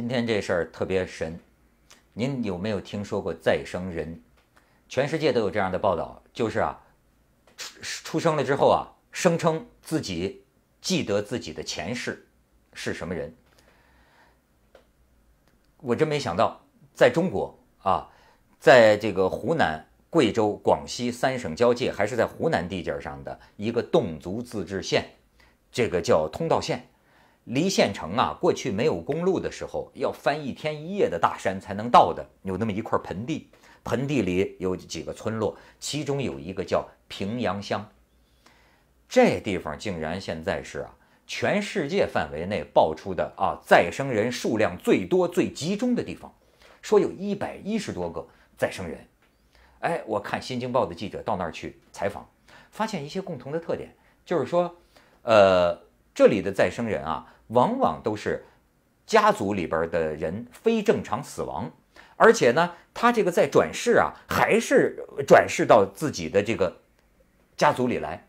今天这事儿特别神，您有没有听说过再生人？全世界都有这样的报道，就是啊，出出生了之后啊，声称自己记得自己的前世是什么人。我真没想到，在中国啊，在这个湖南、贵州、广西三省交界，还是在湖南地界上的一个侗族自治县，这个叫通道县。离县城啊，过去没有公路的时候，要翻一天一夜的大山才能到的。有那么一块盆地，盆地里有几个村落，其中有一个叫平阳乡。这地方竟然现在是啊，全世界范围内爆出的啊，再生人数量最多、最集中的地方，说有一百一十多个再生人。哎，我看《新京报》的记者到那儿去采访，发现一些共同的特点，就是说，呃，这里的再生人啊。往往都是家族里边的人非正常死亡，而且呢，他这个在转世啊，还是转世到自己的这个家族里来。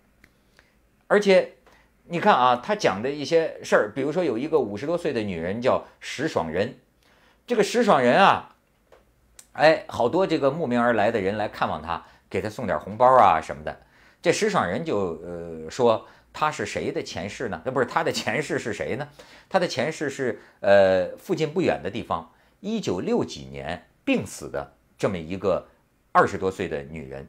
而且，你看啊，他讲的一些事儿，比如说有一个五十多岁的女人叫石爽人，这个石爽人啊，哎，好多这个慕名而来的人来看望他，给他送点红包啊什么的，这石爽人就呃说。他是谁的前世呢？那不是他的前世是谁呢？他的前世是呃，附近不远的地方，一九六几年病死的这么一个二十多岁的女人。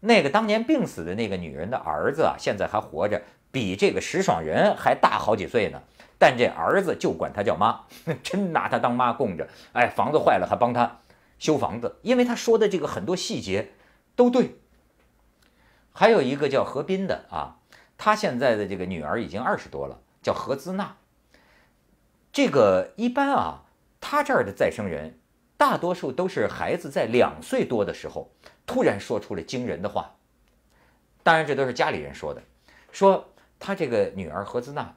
那个当年病死的那个女人的儿子啊，现在还活着，比这个石爽人还大好几岁呢。但这儿子就管他叫妈，真拿他当妈供着。哎，房子坏了还帮他修房子，因为他说的这个很多细节都对。还有一个叫何斌的啊。他现在的这个女儿已经二十多了，叫何姿娜。这个一般啊，他这儿的再生人大多数都是孩子在两岁多的时候突然说出了惊人的话。当然，这都是家里人说的，说他这个女儿何姿娜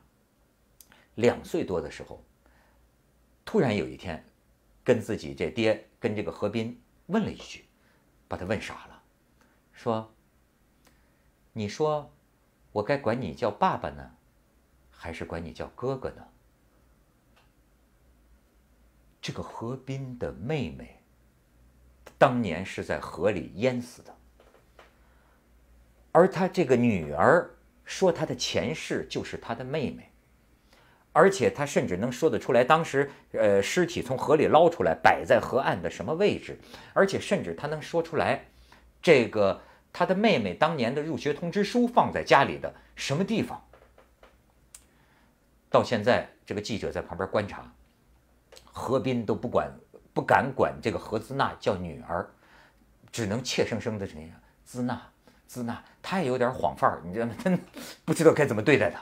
两岁多的时候，突然有一天跟自己这爹跟这个何斌问了一句，把他问傻了，说：“你说。”我该管你叫爸爸呢，还是管你叫哥哥呢？这个何斌的妹妹，当年是在河里淹死的，而他这个女儿说她的前世就是他的妹妹，而且他甚至能说得出来，当时呃尸体从河里捞出来摆在河岸的什么位置，而且甚至他能说出来这个。他的妹妹当年的入学通知书放在家里的什么地方？到现在，这个记者在旁边观察，何斌都不管，不敢管这个何姿娜叫女儿，只能怯生生的什么？姿娜，姿娜，他也有点晃范儿，你知道吗？真不知道该怎么对待他。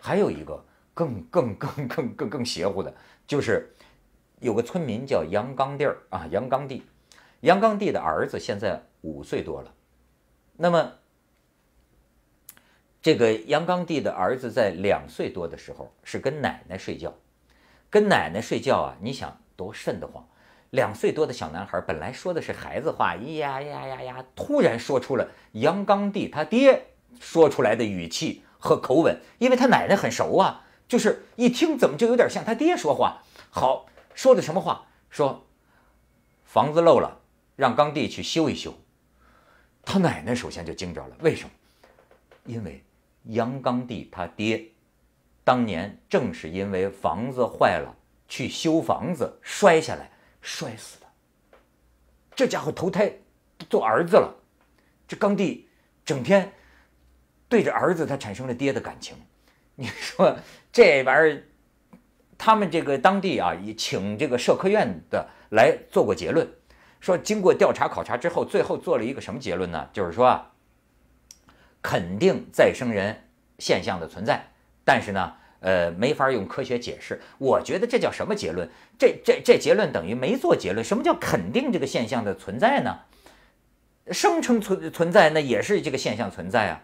还有一个更更更更更更邪乎的，就是有个村民叫杨刚地儿啊，杨刚地，杨刚地的儿子现在。五岁多了，那么这个杨刚弟的儿子在两岁多的时候是跟奶奶睡觉，跟奶奶睡觉啊，你想多瘆得慌。两岁多的小男孩本来说的是孩子话，咿呀呀呀呀，突然说出了杨刚弟他爹说出来的语气和口吻，因为他奶奶很熟啊，就是一听怎么就有点像他爹说话。好，说的什么话？说房子漏了，让刚弟去修一修。他奶奶首先就惊着了，为什么？因为杨刚弟他爹，当年正是因为房子坏了去修房子摔下来摔死的。这家伙投胎做儿子了，这刚弟整天对着儿子，他产生了爹的感情。你说这玩意儿，他们这个当地啊，也请这个社科院的来做过结论。说经过调查考察之后，最后做了一个什么结论呢？就是说啊，肯定再生人现象的存在，但是呢，呃，没法用科学解释。我觉得这叫什么结论？这这这结论等于没做结论。什么叫肯定这个现象的存在呢？声称存存在那也是这个现象存在啊。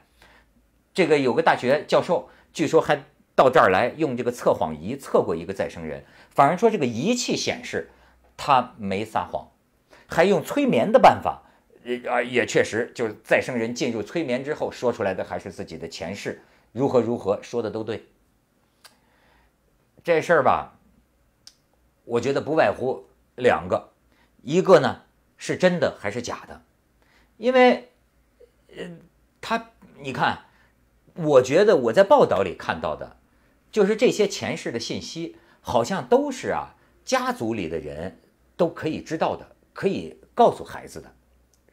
这个有个大学教授，据说还到这儿来用这个测谎仪测过一个再生人，反而说这个仪器显示他没撒谎。还用催眠的办法，也啊也确实，就是再生人进入催眠之后说出来的还是自己的前世如何如何，说的都对。这事儿吧，我觉得不外乎两个，一个呢是真的还是假的，因为，呃，他你看，我觉得我在报道里看到的，就是这些前世的信息，好像都是啊家族里的人都可以知道的。可以告诉孩子的，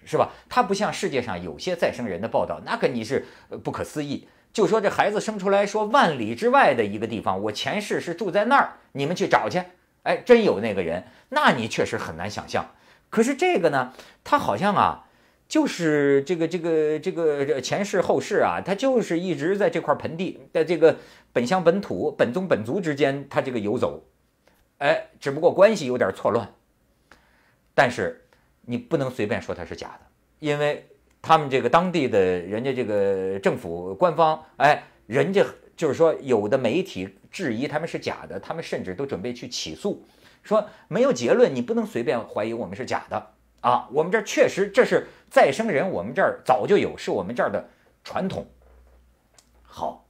是吧？他不像世界上有些再生人的报道，那个你是不可思议。就说这孩子生出来，说万里之外的一个地方，我前世是住在那儿，你们去找去。哎，真有那个人，那你确实很难想象。可是这个呢，他好像啊，就是这个这个这个前世后世啊，他就是一直在这块盆地的这个本乡本土本宗本族之间，他这个游走。哎，只不过关系有点错乱。但是，你不能随便说它是假的，因为他们这个当地的人家这个政府官方，哎，人家就是说有的媒体质疑他们是假的，他们甚至都准备去起诉，说没有结论，你不能随便怀疑我们是假的啊！我们这确实这是再生人，我们这儿早就有，是我们这儿的传统。好，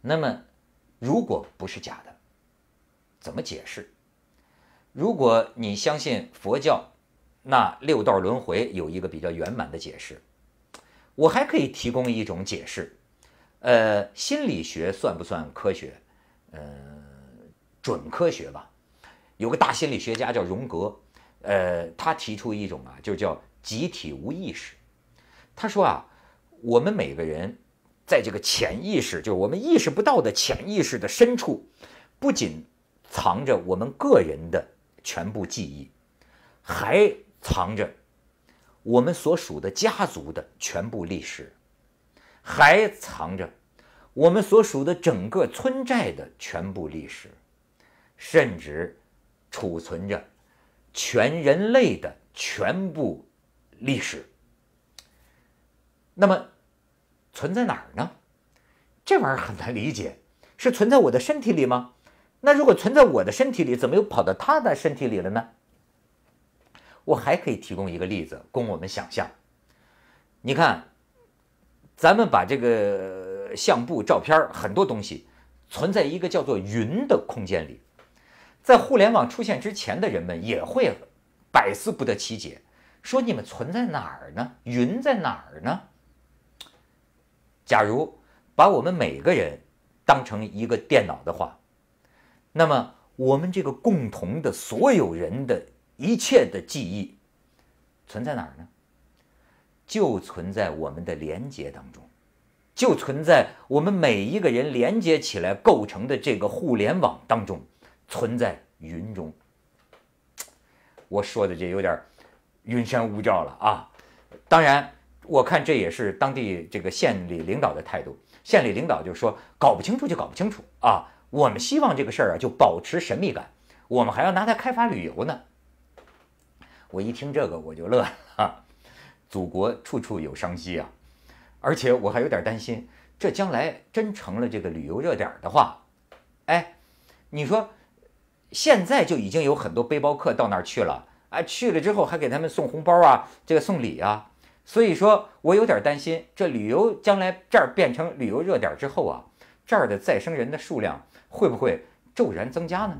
那么如果不是假的，怎么解释？如果你相信佛教？那六道轮回有一个比较圆满的解释，我还可以提供一种解释。呃，心理学算不算科学？呃，准科学吧。有个大心理学家叫荣格，呃，他提出一种啊，就叫集体无意识。他说啊，我们每个人在这个潜意识，就是我们意识不到的潜意识的深处，不仅藏着我们个人的全部记忆，还藏着我们所属的家族的全部历史，还藏着我们所属的整个村寨的全部历史，甚至储存着全人类的全部历史。那么存在哪儿呢？这玩意儿很难理解，是存在我的身体里吗？那如果存在我的身体里，怎么又跑到他的身体里了呢？我还可以提供一个例子供我们想象。你看，咱们把这个相簿、照片儿、很多东西存在一个叫做“云”的空间里。在互联网出现之前的人们也会百思不得其解，说你们存在哪儿呢？云在哪儿呢？假如把我们每个人当成一个电脑的话，那么我们这个共同的所有人的。一切的记忆存在哪儿呢？就存在我们的连接当中，就存在我们每一个人连接起来构成的这个互联网当中，存在云中。我说的这有点云山雾罩了啊！当然，我看这也是当地这个县里领导的态度。县里领导就说：“搞不清楚就搞不清楚啊！”我们希望这个事儿啊，就保持神秘感。我们还要拿它开发旅游呢。我一听这个我就乐了，祖国处处有商机啊，而且我还有点担心，这将来真成了这个旅游热点的话，哎，你说现在就已经有很多背包客到那儿去了哎，去了之后还给他们送红包啊，这个送礼啊，所以说我有点担心，这旅游将来这儿变成旅游热点之后啊，这儿的再生人的数量会不会骤然增加呢？